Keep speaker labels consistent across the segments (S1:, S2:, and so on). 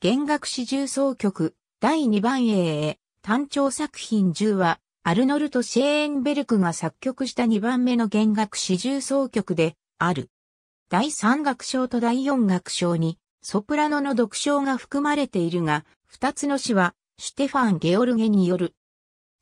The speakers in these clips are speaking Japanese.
S1: 弦楽四重奏曲、第2番映へ、単調作品10は、ア
S2: ルノルト・シェーンベルクが作曲した2番目の弦楽四重奏曲で、ある。第3楽章と第4楽章に、ソプラノの独唱が含まれているが、2つの詩は、シュテファン・ゲオルゲによる。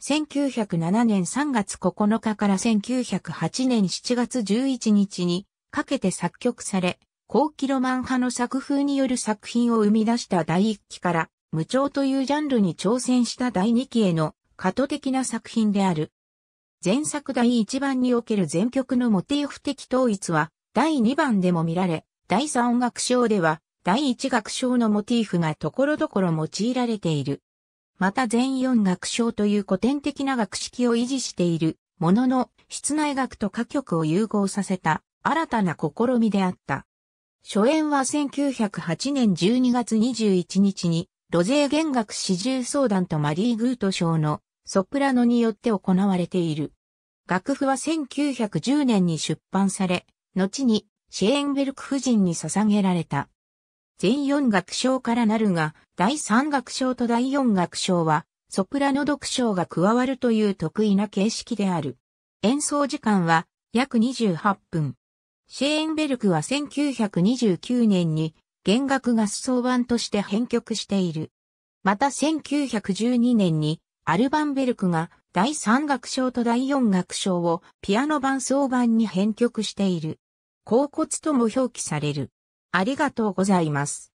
S2: 1907年3月9日から1908年7月11日にかけて作曲され、後期ロマン派の作風による作品を生み出した第一期から、無調というジャンルに挑戦した第二期への過渡的な作品である。前作第1番における全曲のモティーフ的統一は、第2番でも見られ、第3楽章では、第1楽章のモティーフが所々用いられている。また全4楽章という古典的な楽式を維持している、ものの、室内楽と歌曲を融合させた、新たな試みであった。初演は1908年12月21日に、ロゼー弦楽四重相談とマリー・グート賞のソプラノによって行われている。楽譜は1910年に出版され、後にシェーンベルク夫人に捧げられた。全4楽章からなるが、第3楽章と第4楽章は、ソプラノ読章が加わるという得意な形式である。演奏時間は約28分。シェーンベルクは1929年に弦楽合奏版として編曲している。また1912年にアルバンベルクが第3楽章と第4楽章をピアノ伴奏版に編曲している。甲
S1: 骨とも表記される。ありがとうございます。